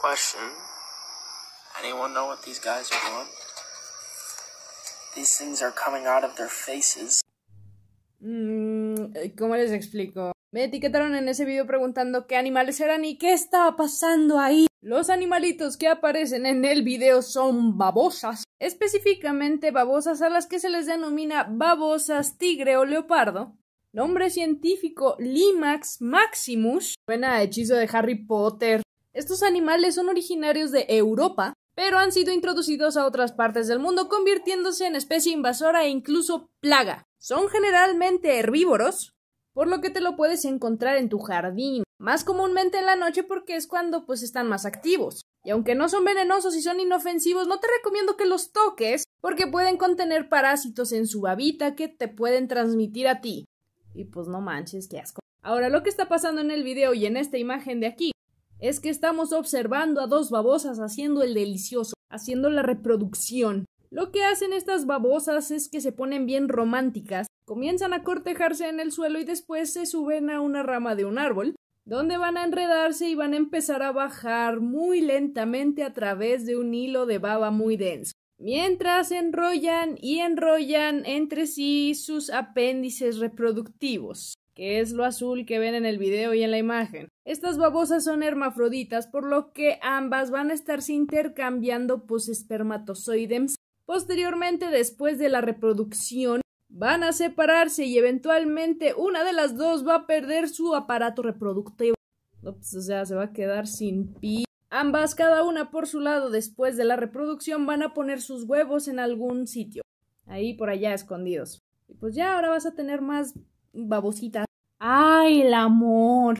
question. Anyone know what these guys are doing? These things are coming out of their faces. Mm, ¿Cómo les explico? Me etiquetaron en ese video preguntando qué animales eran y qué estaba pasando ahí. Los animalitos que aparecen en el video son babosas, específicamente babosas a las que se les denomina babosas tigre o leopardo. Nombre científico Limax maximus. Suena hechizo de Harry Potter. Estos animales son originarios de Europa, pero han sido introducidos a otras partes del mundo, convirtiéndose en especie invasora e incluso plaga. Son generalmente herbívoros, por lo que te lo puedes encontrar en tu jardín, más comúnmente en la noche porque es cuando pues están más activos. Y aunque no son venenosos y son inofensivos, no te recomiendo que los toques porque pueden contener parásitos en su babita que te pueden transmitir a ti. Y pues no manches, qué asco. Ahora lo que está pasando en el video y en esta imagen de aquí es que estamos observando a dos babosas haciendo el delicioso, haciendo la reproducción. Lo que hacen estas babosas es que se ponen bien románticas, comienzan a cortejarse en el suelo y después se suben a una rama de un árbol, donde van a enredarse y van a empezar a bajar muy lentamente a través de un hilo de baba muy denso. Mientras enrollan y enrollan entre sí sus apéndices reproductivos que es lo azul que ven en el video y en la imagen. Estas babosas son hermafroditas, por lo que ambas van a estarse intercambiando pues espermatozoides. Posteriormente, después de la reproducción, van a separarse y eventualmente una de las dos va a perder su aparato reproductivo. Pues, o sea, se va a quedar sin pi. Ambas, cada una por su lado, después de la reproducción, van a poner sus huevos en algún sitio. Ahí por allá escondidos. Y pues ya ahora vas a tener más babositas. ¡Ay, el amor!